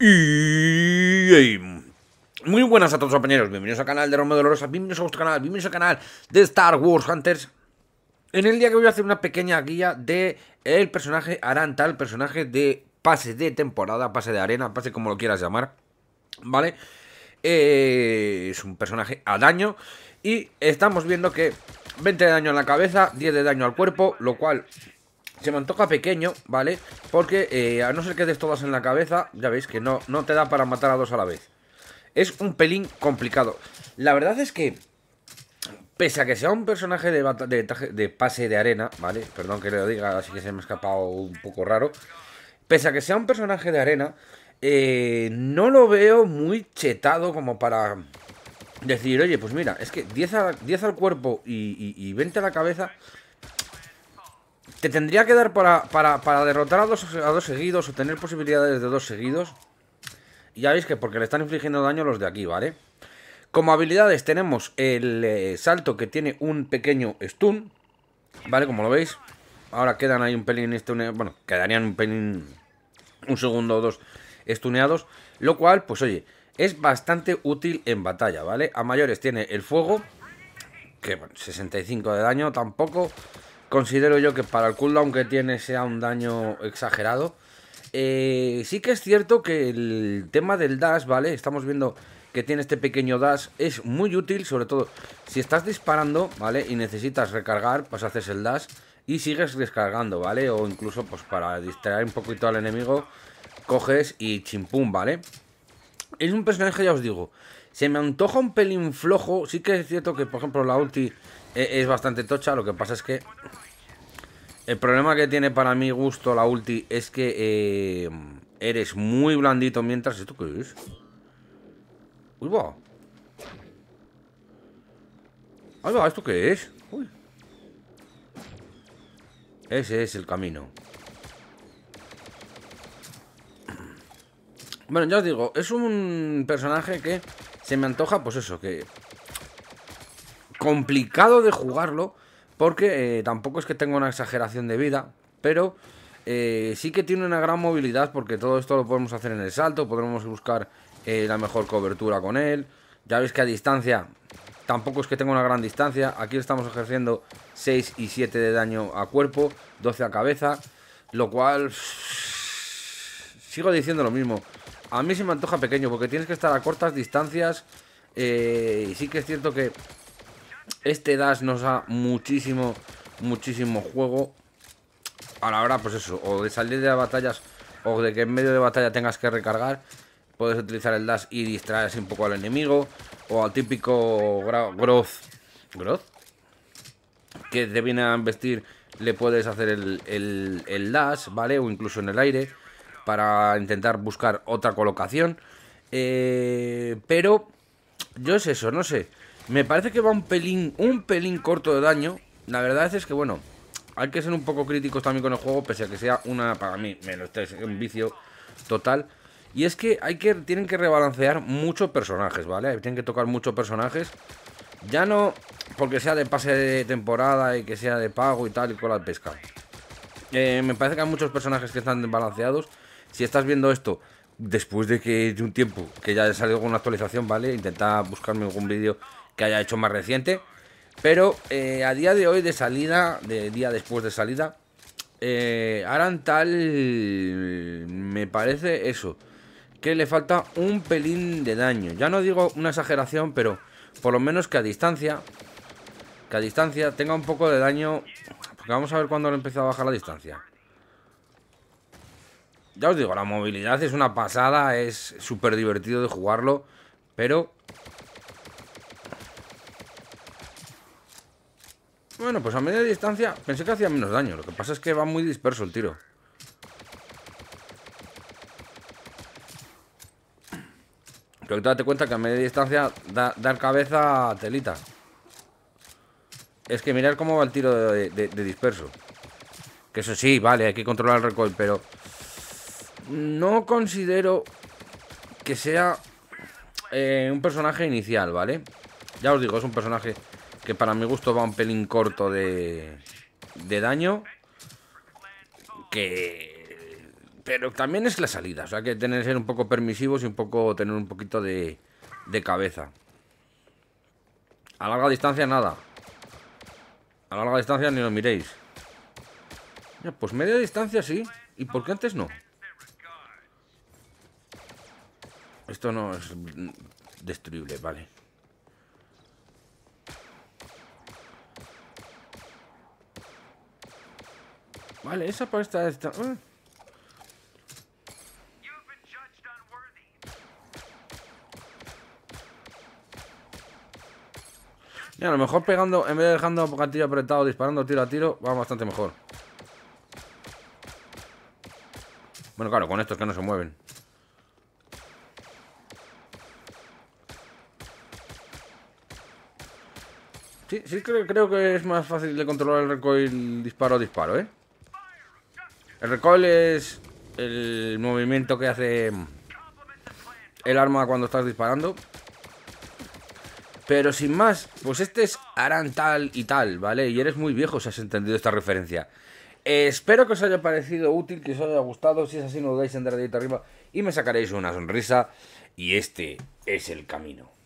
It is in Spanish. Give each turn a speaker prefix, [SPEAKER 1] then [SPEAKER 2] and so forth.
[SPEAKER 1] Y... Muy buenas a todos compañeros, bienvenidos al canal de Romeo Dolorosa, bienvenidos a vuestro canal, bienvenidos al canal de Star Wars Hunters. En el día que voy a hacer una pequeña guía de el personaje Aranta, el personaje de pase de temporada, pase de arena, pase como lo quieras llamar, ¿vale? Eh, es un personaje a daño y estamos viendo que 20 de daño en la cabeza, 10 de daño al cuerpo, lo cual se me antoja pequeño, ¿vale? Porque eh, a no ser que des todas en la cabeza, ya veis que no, no te da para matar a dos a la vez. Es un pelín complicado. La verdad es que, pese a que sea un personaje de, de, de pase de arena, ¿vale? Perdón que lo diga, así que se me ha escapado un poco raro. Pese a que sea un personaje de arena, eh, no lo veo muy chetado como para decir, oye, pues mira, es que 10, al cuerpo y, y, y 20 a la cabeza te tendría que dar para, derrotar a dos, seguidos o tener posibilidades de dos seguidos. Ya veis que porque le están infligiendo daño los de aquí, ¿vale? Como habilidades tenemos el eh, salto que tiene un pequeño stun, ¿vale? Como lo veis. Ahora quedan ahí un pelín, este bueno, quedarían un pelín, un segundo o dos stuneados. Lo cual, pues oye, es bastante útil en batalla, ¿vale? A mayores tiene el fuego, que bueno, 65 de daño tampoco considero yo que para el cooldown que tiene sea un daño exagerado. Eh, sí que es cierto que el tema del dash, ¿vale? Estamos viendo que tiene este pequeño dash. Es muy útil, sobre todo si estás disparando, ¿vale? Y necesitas recargar, pues haces el dash y sigues descargando, ¿vale? O incluso pues para distraer un poquito al enemigo, coges y chimpum, ¿vale? es un personaje, ya os digo, se me antoja un pelín flojo. Sí que es cierto que, por ejemplo, la ulti eh, es, bastante tocha. Lo que pasa es que el problema que tiene para mi gusto la ulti es que eh, eres muy blandito mientras... ¿Esto qué es? Uy, Ahí va, ¿esto qué es? Uy. Ese es el camino. Bueno, ya os digo, es un personaje que se me antoja, pues eso, que... Complicado de jugarlo, porque eh, tampoco es que tenga una exageración de vida, pero eh, sí que tiene una gran movilidad, porque todo esto lo podemos hacer en el salto, podremos buscar eh, la mejor cobertura con él. Ya veis que a distancia, tampoco es que tenga una gran distancia, aquí estamos ejerciendo 6 y 7 de daño a cuerpo, 12 a cabeza, lo cual... Sigo diciendo lo mismo. A mí se me antoja pequeño porque tienes que estar a cortas distancias. Eh, y sí que es cierto que este dash nos da muchísimo, muchísimo juego. A la hora, pues eso, o de salir de batallas o de que en medio de batalla tengas que recargar. Puedes utilizar el dash y distraer un poco al enemigo. O al típico Growth. Growth. Que te viene a vestir, le puedes hacer el, el dash, ¿vale? O incluso en el aire para intentar buscar otra colocación. Eh, pero yo es eso, no sé. Me parece que va un pelín, un pelín corto de daño. La verdad es que, bueno, hay que ser un poco críticos también con el juego, pese a que sea una, para mí, menos un vicio total. Y es que, hay que tienen que rebalancear muchos personajes, ¿vale? Tienen que tocar muchos personajes. Ya no porque sea de pase de temporada y que sea de pago y tal y con la pesca. Eh, me parece que hay muchos personajes que están desbalanceados si estás viendo esto después de que de un tiempo que ya salido alguna actualización, ¿vale? Intenta buscarme algún vídeo que haya hecho más reciente. Pero eh, a día de hoy, de salida, de día después de salida, eh, Arantal me parece eso, que le falta un pelín de daño. Ya no digo una exageración, pero por lo menos que a distancia, que a distancia tenga un poco de daño. Porque vamos a ver cuándo le empieza a bajar la distancia ya os digo, la movilidad es una pasada, es súper divertido de jugarlo, pero... Bueno, pues a media distancia pensé que hacía menos daño, lo que pasa es que va muy disperso el tiro. Pero date cuenta que a media distancia da, cabeza a telita. Es que mirar cómo va el tiro de, de disperso. Que eso sí, vale, hay que controlar el recoil, pero no considero que sea eh, un personaje inicial, ¿vale? Ya os digo, es un personaje que para mi gusto va un pelín corto de, de daño. Que... Pero también es la salida, o sea que tener que ser un poco permisivos y un poco tener un poquito de, cabeza. A larga distancia nada. A larga distancia ni lo miréis. pues media distancia sí. ¿Y por qué antes no? Esto no es destruible, vale. Vale, esa por está... Eh. a lo mejor pegando, en vez de dejando gatillo apretado, disparando tiro a tiro, va bastante mejor. Bueno, claro, con estos que no se mueven. Sí, creo, que es más fácil de controlar el recoil disparo a disparo, ¿eh? El recoil es el movimiento que hace el arma cuando estás disparando. Pero sin más, pues este es Aran tal y tal, ¿vale? Y eres muy viejo si has entendido esta referencia. espero que os haya parecido útil, que os haya gustado. Si es así, no dudéis en dar arriba y me sacaréis una sonrisa. Y este es el camino.